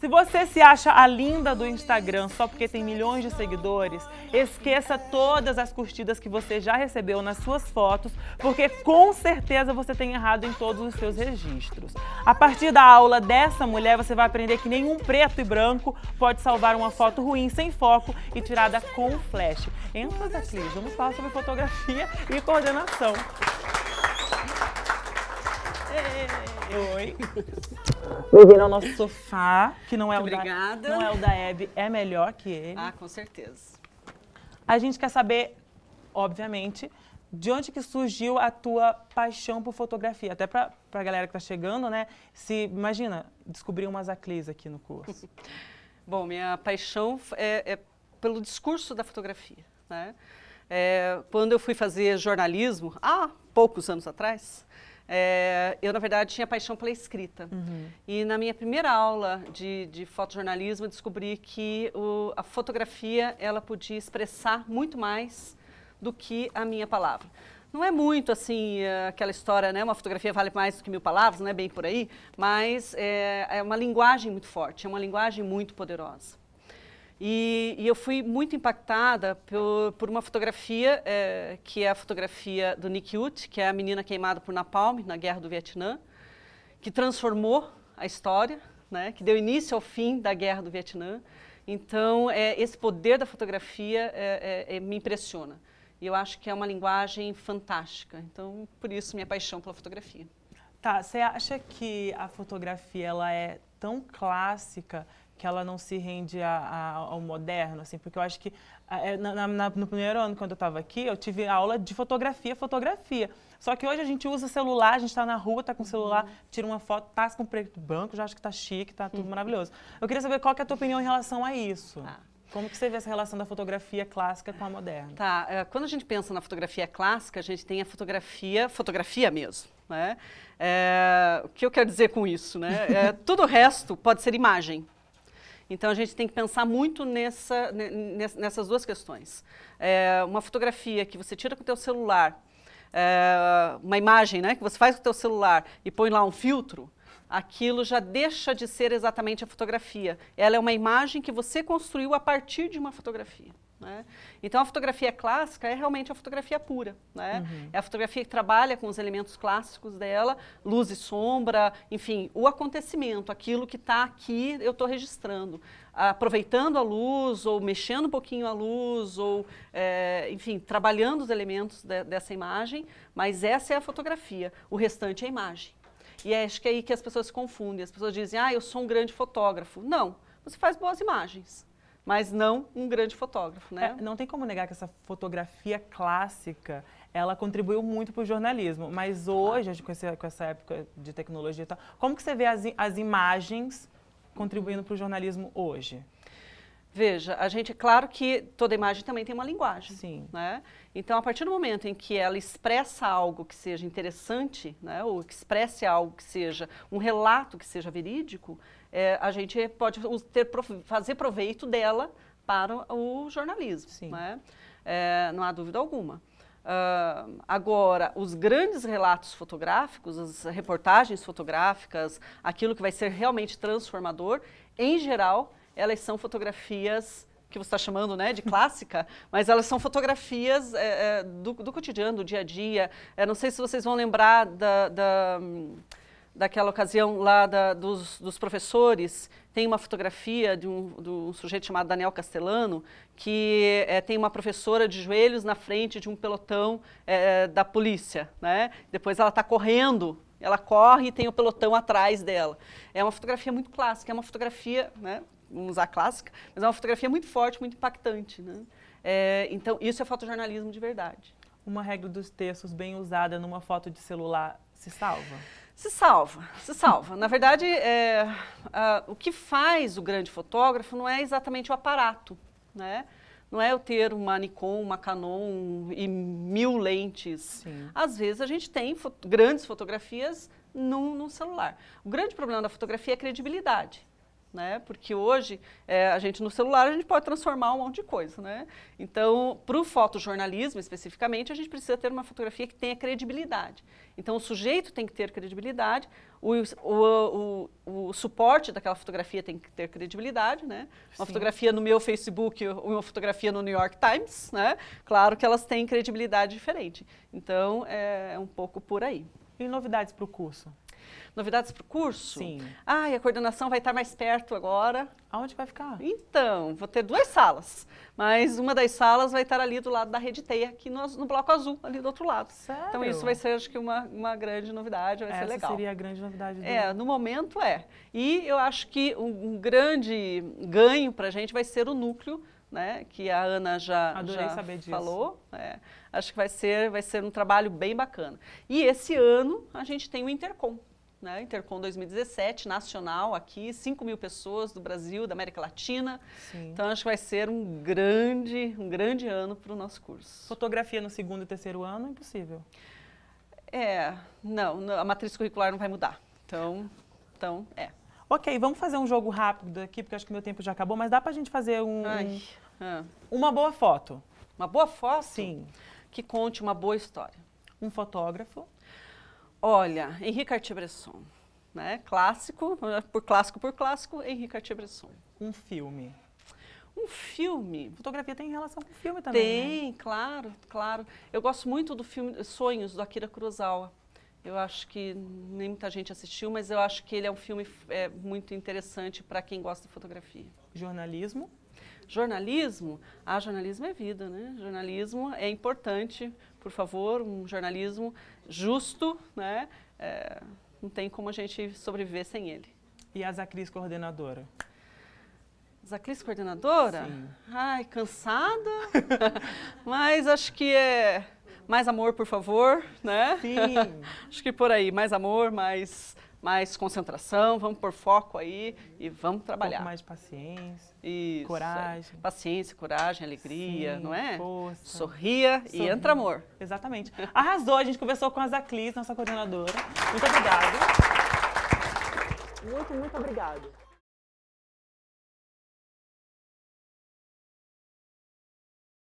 Se você se acha a linda do Instagram só porque tem milhões de seguidores, esqueça todas as curtidas que você já recebeu nas suas fotos, porque com certeza você tem errado em todos os seus registros. A partir da aula dessa mulher, você vai aprender que nenhum preto e branco pode salvar uma foto ruim, sem foco e tirada com flash. Entra, Zaclis, vamos falar sobre fotografia e coordenação. Oi. Bem-vindo é ao nosso sofá, que não é, Muito o obrigada. da, não é o da Hebe, é melhor que ele. Ah, com certeza. A gente quer saber, obviamente, de onde que surgiu a tua paixão por fotografia? Até para a galera que está chegando, né? Se, imagina, descobrir umas aclis aqui no curso. Bom, minha paixão é, é, pelo discurso da fotografia, né? É, quando eu fui fazer jornalismo, há poucos anos atrás, é, eu, na verdade, tinha paixão pela escrita. Uhum. E na minha primeira aula de, de fotojornalismo, eu descobri que o, a fotografia ela podia expressar muito mais do que a minha palavra. Não é muito assim aquela história, né? Uma fotografia vale mais do que mil palavras, não é bem por aí, mas é, é uma linguagem muito forte, é uma linguagem muito poderosa. E, e eu fui muito impactada por, por uma fotografia, é, que é a fotografia do Nick Ut que é a menina queimada por Napalm na Guerra do Vietnã, que transformou a história, né, que deu início ao fim da Guerra do Vietnã. Então, é, esse poder da fotografia é, é, é me impressiona. E eu acho que é uma linguagem fantástica. Então, por isso, minha paixão pela fotografia. Tá, você acha que a fotografia ela é tão clássica que ela não se rende a, a, ao moderno, assim, porque eu acho que é, na, na, no primeiro ano, quando eu estava aqui, eu tive aula de fotografia, fotografia. Só que hoje a gente usa celular, a gente está na rua, está com o celular, uhum. tira uma foto, tá com preto branco, já acho que está chique, está tudo maravilhoso. Eu queria saber qual que é a tua opinião em relação a isso. Ah. Como que você vê essa relação da fotografia clássica com a moderna? Tá, é, quando a gente pensa na fotografia clássica, a gente tem a fotografia, fotografia mesmo, né? É, o que eu quero dizer com isso, né? É, tudo o resto pode ser imagem, então a gente tem que pensar muito nessa, nessas duas questões. É, uma fotografia que você tira com o teu celular, é, uma imagem né, que você faz com o teu celular e põe lá um filtro, aquilo já deixa de ser exatamente a fotografia. Ela é uma imagem que você construiu a partir de uma fotografia. Né? Então, a fotografia clássica é realmente a fotografia pura. Né? Uhum. É a fotografia que trabalha com os elementos clássicos dela, luz e sombra, enfim, o acontecimento, aquilo que está aqui, eu estou registrando. Aproveitando a luz, ou mexendo um pouquinho a luz, ou, é, enfim, trabalhando os elementos de, dessa imagem, mas essa é a fotografia, o restante é a imagem. E é, acho que é aí que as pessoas se confundem. As pessoas dizem, ah, eu sou um grande fotógrafo. Não, você faz boas imagens mas não um grande fotógrafo, né? É, não tem como negar que essa fotografia clássica ela contribuiu muito para o jornalismo, mas hoje, a com, esse, com essa época de tecnologia e tal, como que você vê as, as imagens contribuindo para o jornalismo hoje? Veja, a gente, é claro que toda imagem também tem uma linguagem. Sim. Né? Então, a partir do momento em que ela expressa algo que seja interessante, né, ou que expresse algo que seja um relato que seja verídico, é, a gente pode ter, fazer proveito dela para o jornalismo. Sim. Né? É, não há dúvida alguma. Uh, agora, os grandes relatos fotográficos, as reportagens fotográficas, aquilo que vai ser realmente transformador, em geral, elas são fotografias que você está chamando né, de clássica, mas elas são fotografias é, é, do, do, cotidiano, do dia a dia. É, não sei se vocês vão lembrar da, da daquela ocasião lá da, dos, dos, professores, tem uma fotografia de um, de um sujeito chamado Daniel Castellano, que é, tem uma professora de joelhos na frente de um pelotão é, da polícia. Né? Depois ela está correndo, ela corre e tem o pelotão atrás dela. É uma fotografia muito clássica, é uma fotografia né, vamos usar clássica, mas é uma fotografia muito forte, muito impactante. Né? É, então, isso é fotojornalismo de verdade. Uma regra dos textos bem usada numa foto de celular se salva? Se salva, se salva. Na verdade, é, o que faz o grande fotógrafo não é exatamente o aparato, né? Não é eu ter uma Nikon, uma Canon e mil lentes. Sim. Às vezes a gente tem fo grandes fotografias no num celular. O grande problema da fotografia é a credibilidade né? Porque hoje é, a gente no celular a gente pode transformar um monte de coisa, né? Então, para o fotojornalismo especificamente, a gente precisa ter uma fotografia que tenha credibilidade. Então, o sujeito tem que ter credibilidade, o, o, o, o suporte daquela fotografia tem que ter credibilidade, né? Uma Sim. fotografia no meu Facebook, uma fotografia no New York Times, né? Claro que elas têm credibilidade diferente. Então, é, é um pouco por aí. E novidades para o curso? novidades para o curso? Sim. Ah, e a coordenação vai estar mais perto agora. Aonde vai ficar? Então, vou ter duas salas, mas uma das salas vai estar ali do lado da Rede Teia, aqui no, no Bloco Azul, ali do outro lado. Então, Sério? Então isso vai ser, acho que, uma, uma grande novidade, vai Essa ser legal. seria a grande novidade. Do... É, no momento é. E eu acho que um, um grande ganho para a gente vai ser o núcleo né, que a Ana já, já falou. É, acho que vai ser, vai ser um trabalho bem bacana. E esse ano a gente tem o Intercom, né? Intercom 2017, nacional aqui, 5 mil pessoas do Brasil, da América Latina. Sim. Então acho que vai ser um grande, um grande ano para o nosso curso. Fotografia no segundo e terceiro ano, impossível. É, não, a matriz curricular não vai mudar. Então, então é. Ok, vamos fazer um jogo rápido aqui, porque acho que meu tempo já acabou, mas dá para a gente fazer um, Ai, ah. uma boa foto. Uma boa foto? Sim. Que conte uma boa história. Um fotógrafo, Olha, Henri Cartier-Bresson, né? Clássico, por clássico por clássico, Henri Cartier-Bresson. Um filme. Um filme. Fotografia tem relação com filme também. Né? Tem, né? claro, claro. Eu gosto muito do filme Sonhos do Akira Kurosawa. Eu acho que nem muita gente assistiu, mas eu acho que ele é um filme é, muito interessante para quem gosta de fotografia. Jornalismo? Jornalismo? Ah, jornalismo é vida, né? Jornalismo é importante por favor, um jornalismo justo, né? É, não tem como a gente sobreviver sem ele. E a Zacris coordenadora? Zacris coordenadora? Sim. Ai, cansada, mas acho que é mais amor, por favor, né? Sim. acho que por aí, mais amor, mais mais concentração, vamos por foco aí e vamos trabalhar. Um mais paciência, Isso, coragem. Paciência, coragem, alegria, Sim, não é? Força. Sorria, Sorria, e entra amor. Exatamente. Arrasou, a gente conversou com a Zaclis, nossa coordenadora. Muito obrigada. Muito, muito obrigada.